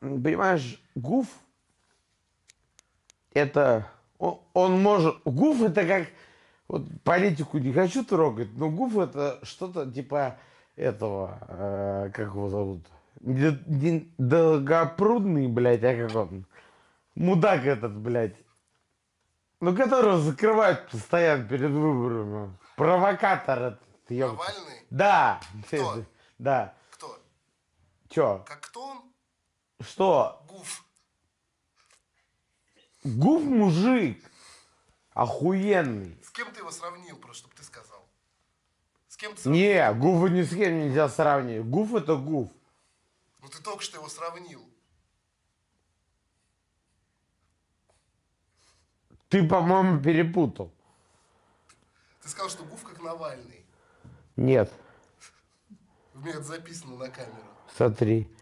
понимаешь, гуф это он, он может. Гуф это как. Вот политику не хочу трогать, но гуф это что-то типа этого, э, как его зовут? долгопрудный, блядь, а как он? Мудак этот, блядь. Ну, которого закрывают постоянно перед выборами. Провокатор этот. Ёб... Навальный? Да. Кто? Да. Кто? Чё? Как что? Гуф. Гуф мужик. Охуенный. С кем ты его сравнил, просто, чтобы ты сказал? С кем ты сравнил? Не, Гуфа ни с кем нельзя сравнивать. Гуф это Гуф. Ну ты только что его сравнил. Ты, по-моему, перепутал. Ты сказал, что Гуф как Навальный. Нет. У меня это записано на камеру. Смотри.